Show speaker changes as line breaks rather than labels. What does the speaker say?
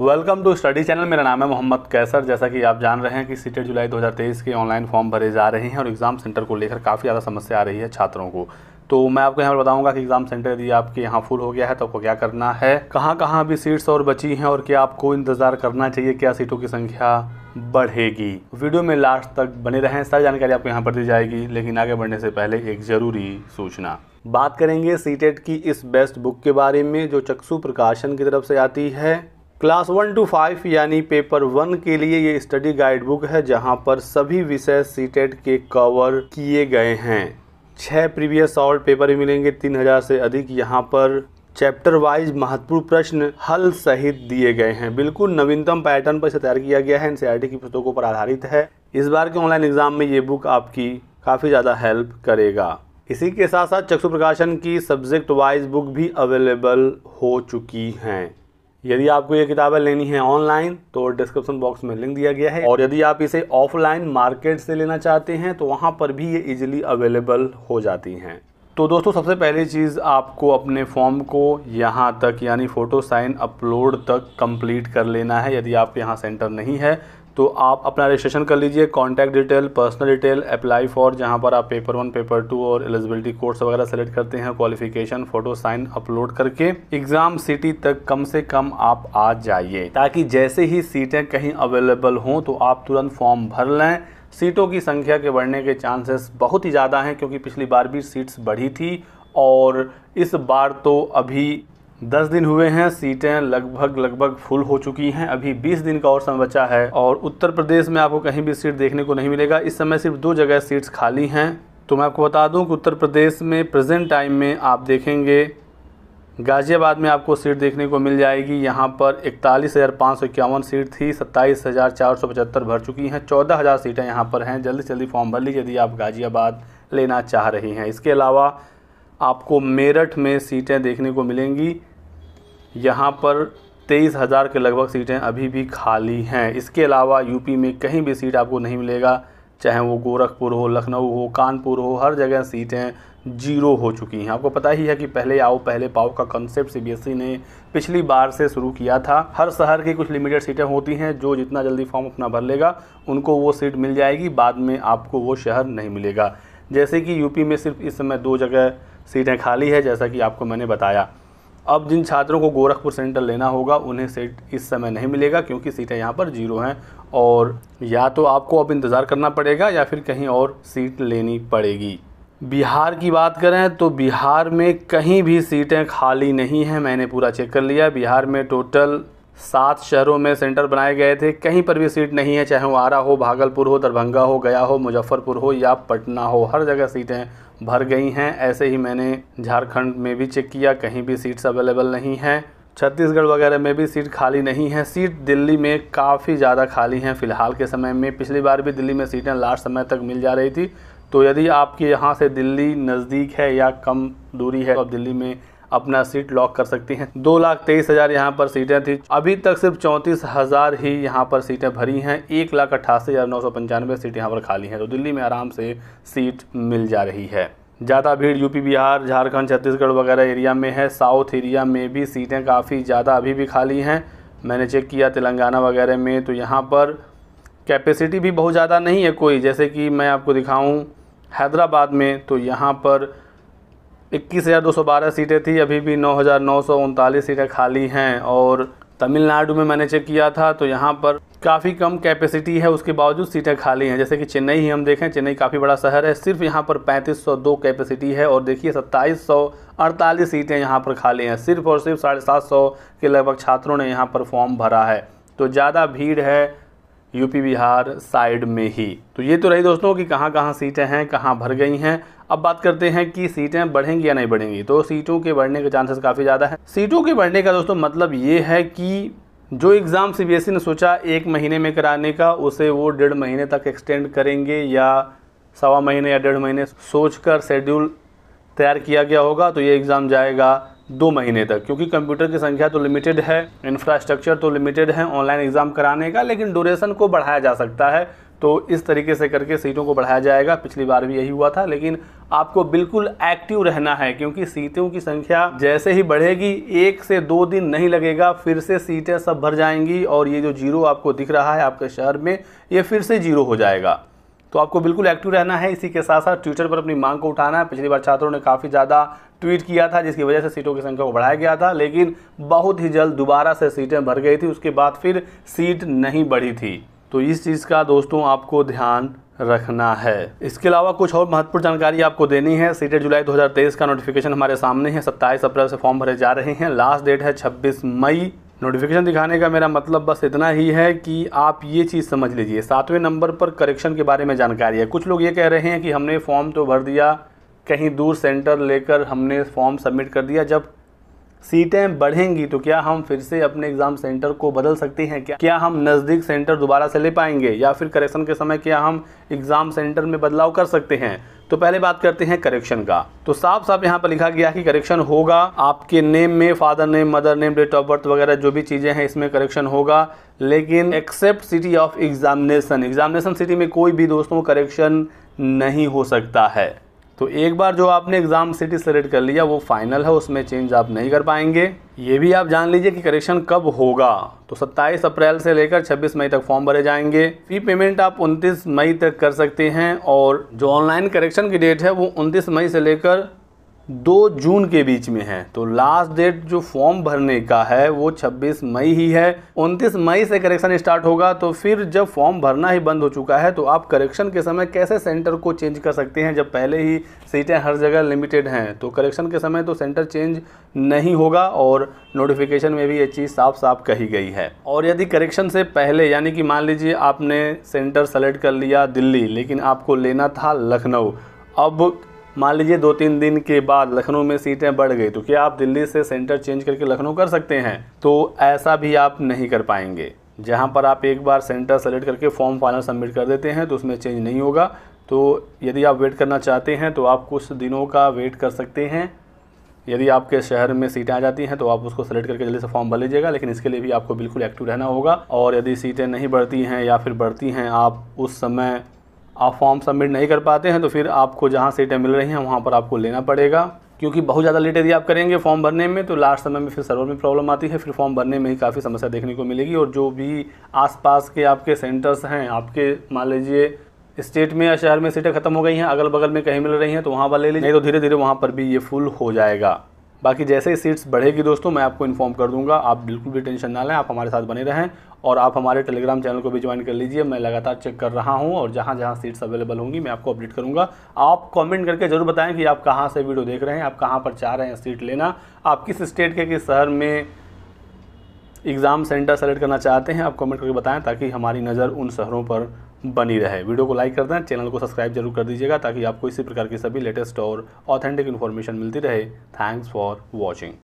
welcome to study channel मेरा नाम है मोहम्मद कैसर जैसा कि आप जान रहे हैं कि सीटेट जुलाई 2023 के ऑनलाइन फॉर्म भरे जा रहे हैं और एग्ज़ाम सेंटर को लेकर काफ़ी ज़्यादा समस्या आ रही है छात्रों को तो मैं आपको यहाँ पर बताऊंगा कि एग्ज़ाम सेंटर यदि आपके यहाँ फुल हो गया है तो आपको क्या करना है कहाँ कहाँ अभी सीट्स और बची हैं और क्या आपको इंतज़ार करना चाहिए क्या सीटों की संख्या बढ़ेगी वीडियो में लास्ट तक बने रहें सारी जानकारी आपको यहाँ पर दी जाएगी लेकिन आगे बढ़ने से पहले एक ज़रूरी सूचना बात करेंगे सीटेट की इस बेस्ट बुक के बारे में जो चक्षु प्रकाशन की तरफ से आती है क्लास वन टू फाइव यानी पेपर वन के लिए ये स्टडी गाइड बुक है जहाँ पर सभी विषय सीटेट के कवर किए गए हैं छः प्रीवियस सॉल्व पेपर ही मिलेंगे तीन हज़ार से अधिक यहाँ पर चैप्टर वाइज महत्वपूर्ण प्रश्न हल सहित दिए गए हैं बिल्कुल नवीनतम पैटर्न पर इसे तैयार किया गया है एनसीईआरटी की पुस्तकों पर आधारित है इस बार के ऑनलाइन एग्जाम में ये बुक आपकी काफ़ी ज़्यादा हेल्प करेगा इसी के साथ साथ चक्षु प्रकाशन की सब्जेक्ट वाइज बुक भी अवेलेबल हो चुकी हैं यदि आपको ये किताबें लेनी है ऑनलाइन तो डिस्क्रिप्शन बॉक्स में लिंक दिया गया है और यदि आप इसे ऑफलाइन मार्केट से लेना चाहते हैं तो वहाँ पर भी ये इजीली अवेलेबल हो जाती हैं तो दोस्तों सबसे पहली चीज़ आपको अपने फॉर्म को यहाँ तक यानी फ़ोटो साइन अपलोड तक कंप्लीट कर लेना है यदि आपके यहाँ सेंटर नहीं है तो आप अपना रजिस्ट्रेशन कर लीजिए contact detail personal detail apply for जहाँ पर आप पेपर वन पेपर टू और एलिजिबिलिटी कोर्स वगैरह सेलेक्ट करते हैं क्वालिफिकेशन फोटो साइन अपलोड करके एग्ज़ाम सिटी तक कम से कम आप आ जाइए ताकि जैसे ही सीटें कहीं अवेलेबल हों तो आप तुरंत फॉर्म भर लें सीटों की संख्या के बढ़ने के चांसेस बहुत ही ज़्यादा हैं क्योंकि पिछली बार भी सीट्स बढ़ी थी और इस बार तो अभी दस दिन हुए हैं सीटें लगभग लगभग फुल हो चुकी हैं अभी बीस दिन का और समय बचा है और उत्तर प्रदेश में आपको कहीं भी सीट देखने को नहीं मिलेगा इस समय सिर्फ दो जगह सीट्स खाली हैं तो मैं आपको बता दूं कि उत्तर प्रदेश में प्रेजेंट टाइम में आप देखेंगे गाज़ियाबाद में आपको सीट देखने को मिल जाएगी यहाँ पर इकतालीस हज़ार पाँच सौ इक्यावन सीट थी सत्ताईस हज़ार चार सौ पचहत्तर भर चुकी हैं चौदह हज़ार सीटें यहाँ पर हैं जल्दी जल्दी फॉर्म भर लीजिए यदि आप गाज़ियाबाद लेना चाह रही हैं इसके अलावा आपको मेरठ में सीटें देखने को मिलेंगी यहाँ पर तेईस हज़ार के लगभग सीटें अभी भी खाली हैं इसके अलावा यूपी में कहीं भी सीट आपको नहीं मिलेगा चाहे वो गोरखपुर हो लखनऊ हो कानपुर हो हर जगह सीटें जीरो हो चुकी हैं आपको पता ही है कि पहले आओ पहले पाओ का कॉन्सेप्ट सीबीएसई e ने पिछली बार से शुरू किया था हर शहर की कुछ लिमिटेड सीटें होती हैं जो जितना जल्दी फॉर्म अपना भर लेगा उनको वो सीट मिल जाएगी बाद में आपको वो शहर नहीं मिलेगा जैसे कि यूपी में सिर्फ इस समय दो जगह सीटें खाली है जैसा कि आपको मैंने बताया अब जिन छात्रों को गोरखपुर सेंट्रल लेना होगा उन्हें सीट इस समय नहीं मिलेगा क्योंकि सीटें यहाँ पर जीरो हैं और या तो आपको अब इंतज़ार करना पड़ेगा या फिर कहीं और सीट लेनी पड़ेगी बिहार की बात करें तो बिहार में कहीं भी सीटें खाली नहीं हैं मैंने पूरा चेक कर लिया बिहार में टोटल सात शहरों में सेंटर बनाए गए थे कहीं पर भी सीट नहीं है चाहे वो आरा हो भागलपुर हो दरभंगा हो गया हो मुजफ्फरपुर हो या पटना हो हर जगह सीटें भर गई हैं ऐसे ही मैंने झारखंड में भी चेक किया कहीं भी सीट्स अवेलेबल नहीं हैं छत्तीसगढ़ वगैरह में भी सीट खाली नहीं है सीट दिल्ली में काफ़ी ज़्यादा खाली हैं फ़िलहाल के समय में पिछली बार भी दिल्ली में सीटें लास्ट समय तक मिल जा रही थी तो यदि आपके यहाँ से दिल्ली नज़दीक है या कम दूरी है तो आप दिल्ली में अपना सीट लॉक कर सकती हैं दो लाख तेईस हज़ार यहाँ पर सीटें थी अभी तक सिर्फ चौंतीस हज़ार ही यहाँ पर सीटें भरी हैं एक लाख अट्ठासी हज़ार नौ सौ पंचानवे सीट यहाँ पर खाली हैं तो दिल्ली में आराम से सीट मिल जा रही है ज़्यादा भीड़ यूपी बिहार झारखंड छत्तीसगढ़ वगैरह एरिया में है साउथ एरिया में भी सीटें काफ़ी ज़्यादा अभी भी खाली हैं मैंने चेक किया तेलंगाना वगैरह में तो यहाँ पर कैपेसिटी भी बहुत ज़्यादा नहीं है कोई जैसे कि मैं आपको दिखाऊं हैदराबाद में तो यहाँ पर इक्कीस हज़ार दो सौ बारह सीटें थी अभी भी नौ हज़ार नौ सौ उनतालीस सीटें खाली हैं और तमिलनाडु में मैंने चेक किया था तो यहाँ पर काफ़ी कम कैपेसिटी है उसके बावजूद सीटें खाली हैं जैसे कि चेन्नई ही हम देखें चेन्नई काफ़ी बड़ा शहर है सिर्फ यहाँ पर 3502 कैपेसिटी है और देखिए 2748 सीटें यहाँ पर खाली हैं सिर्फ और सिर्फ साढ़े सात सौ के लगभग छात्रों ने यहाँ पर फॉर्म भरा है तो ज़्यादा भीड़ है यूपी बिहार साइड में ही तो ये तो रही दोस्तों कि कहाँ कहाँ सीटें हैं कहाँ भर गई हैं अब बात करते हैं कि सीटें बढ़ेंगी या नहीं बढ़ेंगी तो सीटों के बढ़ने के चांसेस काफ़ी ज़्यादा है सीटों के बढ़ने का दोस्तों मतलब ये है कि जो एग्ज़ाम सीबीएसई ने सोचा एक महीने में कराने का उसे वो डेढ़ महीने तक एक्सटेंड करेंगे या सवा महीने या डेढ़ महीने सोच कर शेड्यूल तैयार किया गया होगा तो ये एग्ज़ाम जाएगा दो महीने तक क्योंकि कंप्यूटर की संख्या तो लिमिटेड है इंफ्रास्ट्रक्चर तो लिमिटेड है ऑनलाइन एग्ज़ाम कराने का लेकिन ड्यूरेशन को बढ़ाया जा सकता है तो इस तरीके से करके सीटों को बढ़ाया जाएगा पिछली बार भी यही हुआ था लेकिन आपको बिल्कुल एक्टिव रहना है क्योंकि सीटों की संख्या जैसे ही बढ़ेगी एक से दो दिन नहीं लगेगा फिर से सीटें सब भर जाएंगी और ये जो जीरो आपको दिख रहा है आपके शहर में ये फिर से जीरो हो जाएगा तो आपको बिल्कुल एक्टिव रहना है इसी के साथ साथ ट्विटर पर अपनी मांग को उठाना है पिछली बार छात्रों ने काफ़ी ज़्यादा ट्वीट किया था जिसकी वजह से सीटों की संख्या को बढ़ाया गया था लेकिन बहुत ही जल्द दोबारा से सीटें भर गई थी उसके बाद फिर सीट नहीं बढ़ी थी तो इस चीज़ का दोस्तों आपको ध्यान रखना है इसके अलावा कुछ और महत्वपूर्ण जानकारी आपको देनी है सीटेट जुलाई 2023 का नोटिफिकेशन हमारे सामने है 27 अप्रैल से फॉर्म भरे जा रहे हैं लास्ट डेट है 26 मई नोटिफिकेशन दिखाने का मेरा मतलब बस इतना ही है कि आप ये चीज़ समझ लीजिए सातवें नंबर पर करेक्शन के बारे में जानकारी है कुछ लोग ये कह रहे हैं कि हमने फॉर्म तो भर दिया कहीं दूर सेंटर लेकर हमने फॉर्म सबमिट कर दिया जब सीटें बढ़ेंगी तो क्या हम फिर से अपने एग्ज़ाम सेंटर को बदल सकते हैं क्या क्या हम नज़दीक सेंटर दोबारा से ले पाएंगे या फिर करेक्शन के समय क्या हम एग्ज़ाम सेंटर में बदलाव कर सकते हैं तो पहले बात करते हैं करेक्शन का तो साफ साफ यहाँ पर लिखा गया कि करेक्शन होगा आपके नेम में father name mother name date of birth वगैरह जो भी चीज़ें हैं इसमें करेक्शन होगा लेकिन except city of examination examination city में कोई भी दोस्तों करेक्शन नहीं हो सकता है तो एक बार जो आपने एग्ज़ाम सिटी सेलेक्ट कर लिया वो फाइनल है उसमें चेंज आप नहीं कर पाएंगे ये भी आप जान लीजिए कि करेक्शन कब होगा तो 27 अप्रैल से लेकर 26 मई तक फॉर्म भरे जाएंगे फी पेमेंट आप 29 मई तक कर सकते हैं और जो ऑनलाइन करेक्शन की डेट है वो 29 मई से लेकर दो जून के बीच में है तो लास्ट डेट जो फॉर्म भरने का है वो 26 मई ही है 29 मई से करेक्शन स्टार्ट होगा तो फिर जब फॉर्म भरना ही बंद हो चुका है तो आप करेक्शन के समय कैसे सेंटर को चेंज कर सकते हैं जब पहले ही सीटें हर जगह लिमिटेड हैं तो करेक्शन के समय तो सेंटर चेंज नहीं होगा और नोटिफिकेशन में भी ये चीज़ साफ साफ कही गई है और यदि करेक्शन से पहले यानी कि मान लीजिए आपने सेंटर सेलेक्ट कर लिया दिल्ली लेकिन आपको लेना था लखनऊ अब मान लीजिए दो तीन दिन के बाद लखनऊ में सीटें बढ़ गई तो क्या आप दिल्ली से सेंटर चेंज करके लखनऊ कर सकते हैं तो ऐसा भी आप नहीं कर पाएंगे जहाँ पर आप एक बार सेंटर सेलेक्ट करके फॉर्म फाइनल सबमिट कर देते हैं तो उसमें चेंज नहीं होगा तो यदि आप वेट करना चाहते हैं तो आप कुछ दिनों का वेट कर सकते हैं यदि आपके शहर में सीटें आ जाती हैं तो आप उसको सेलेक्ट करके जल्दी से फॉर्म भर लीजिएगा लेकिन इसके लिए भी आपको बिल्कुल एक्टिव रहना होगा और यदि सीटें नहीं बढ़ती हैं या फिर बढ़ती हैं आप उस समय आप फॉर्म सबमिट नहीं कर पाते हैं तो फिर आपको जहाँ सीटें मिल रही हैं वहाँ पर आपको लेना पड़ेगा क्योंकि बहुत ज़्यादा लेट यदि आप करेंगे फॉर्म भरने में तो लास्ट समय में फिर सर्वर में प्रॉब्लम आती है फिर फॉर्म भरने में ही काफ़ी समस्या देखने को मिलेगी और जो भी आसपास के आपके सेंटर्स हैं आपके मान लीजिए स्टेट में या शहर में सीटें खत्म हो गई हैं अगल बगल में कहीं मिल रही हैं तो वहाँ पर ले लीजिए नहीं तो धीरे धीरे वहाँ पर भी ये फुल हो जाएगा बाकी जैसे ही सीट्स बढ़ेगी दोस्तों मैं आपको इन्फॉर्म कर दूंगा आप बिल्कुल भी टेंशन ना लें आप हमारे साथ बने रहें और आप हमारे टेलीग्राम चैनल को भी ज्वाइन कर लीजिए मैं लगातार चेक कर रहा हूँ और जहाँ जहाँ सीट्स अवेलेबल होंगी मैं आपको अपडेट करूँगा आप कमेंट करके ज़रूर बताएं कि आप कहाँ से वीडियो देख रहे हैं आप कहाँ पर चाह रहे हैं सीट लेना आप किस स्टेट के किस शहर में एग्ज़ाम सेंटर सेलेक्ट करना चाहते हैं आप कमेंट करके बताएं ताकि हमारी नज़र उन शहरों पर बनी रहे वीडियो को लाइक कर दें चैनल को सब्सक्राइब जरूर कर दीजिएगा ताकि आपको इसी प्रकार की सभी लेटेस्ट और ऑथेंटिक इन्फॉर्मेशन मिलती रहे थैंक्स फॉर वॉचिंग